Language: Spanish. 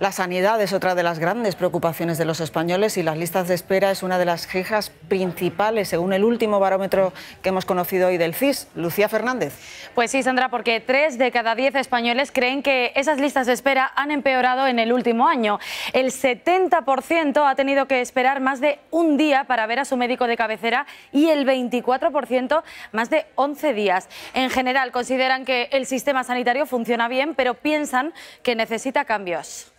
La sanidad es otra de las grandes preocupaciones de los españoles y las listas de espera es una de las quejas principales, según el último barómetro que hemos conocido hoy del CIS. Lucía Fernández. Pues sí, Sandra, porque tres de cada diez españoles creen que esas listas de espera han empeorado en el último año. El 70% ha tenido que esperar más de un día para ver a su médico de cabecera y el 24% más de 11 días. En general, consideran que el sistema sanitario funciona bien, pero piensan que necesita cambios.